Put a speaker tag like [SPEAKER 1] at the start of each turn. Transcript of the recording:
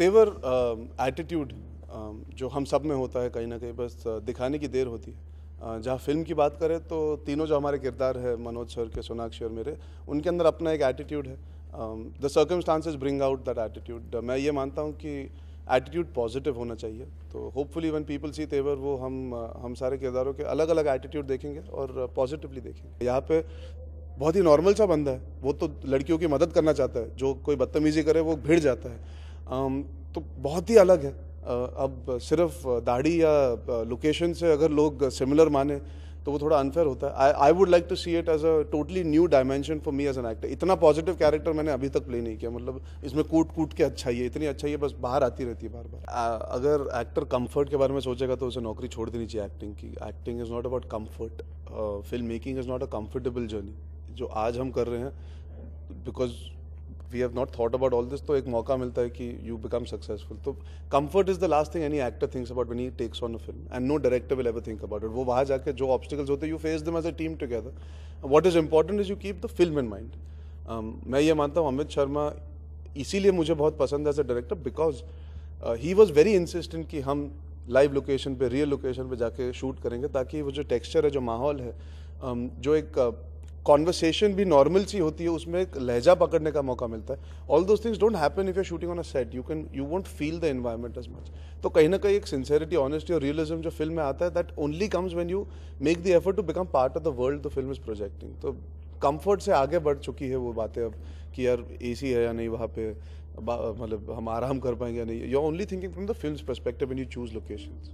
[SPEAKER 1] तेवर एटीट्यूड जो हम सब में होता है कहीं ना कहीं बस दिखाने की देर होती है जहाँ फिल्म की बात करें तो तीनों जो हमारे किरदार है मनोज सर के सोनाक्षी और मेरे उनके अंदर अपना एक एटीट्यूड है the circumstances bring out that attitude मैं ये मानता हूँ कि एटीट्यूड पॉजिटिव होना चाहिए तो होपफुली वन पीपल सी तेवर वो हम हम सारे किरदारों के अलग अलग एटीट्यूड देखेंगे और पॉजिटिवली देखेंगे यहाँ पे बहुत ही नॉर्मल सा बंदा है वो तो लड़कियों की मदद करना चाहता है जो कोई बदतमीजी करे वो भिड़ जाता है तो बहुत ही अलग है अब सिर्फ दाढ़ी या लोकेशन से अगर लोग सिमिलर माने तो वो थोड़ा अनफेयर होता है I I would like to see it as a totally new dimension for me as an actor इतना पॉजिटिव कैरेक्टर मैंने अभी तक प्ले नहीं किया मतलब इसमें कूट कूट के अच्छा ही है इतनी अच्छा ही है बस बाहर आती रहती है बार बार अगर एक्टर कंफर्ट के बारे में सोचेगा तो उसे नौकरी छोड़ देनी चाहिए एक्टिंग की acting is not about comfort film making is not a comfortable journey जो आज हम कर रहे हैं because we have not thought about all this तो एक मौका मिलता है कि यू बिकम सक्सेसफुल तो comfort is the last thing any actor thinks about when he takes on a film and no director will ever think about it वो वहाँ जाकर जो ऑब्स्टिकल्स होते हैं you face them as a team together what is important is you keep the film in mind मैं ये मानता हूँ अमित शर्मा इसीलिए मुझे बहुत पसंद है as a director because he was very insistent कि हम लाइव लोकेशन पे रियल लोकेशन पे जाके शूट करेंगे ताकि वो जो टेक्सचर है जो माहौल है um, जो एक uh, कॉन्वर्सेशन भी नॉर्मल सी होती है उसमें एक लहजा पकड़ने का मौका मिलता है all those things don't happen if you shooting on a set you can you won't feel the environment as much तो कहीं ना कहीं एक सिंसेरिटी ऑनेस्टी और रियलिज्म जो फिल्म में आता है that only comes when you make the effort to become part of the world the film is projecting तो कम्फर्ट से आगे बढ़ चुकी है वो बातें अब कि यार सी है या नहीं वहाँ पे मतलब हम आराम कर पाएंगे या नहीं you are only thinking from the film perspective and you choose location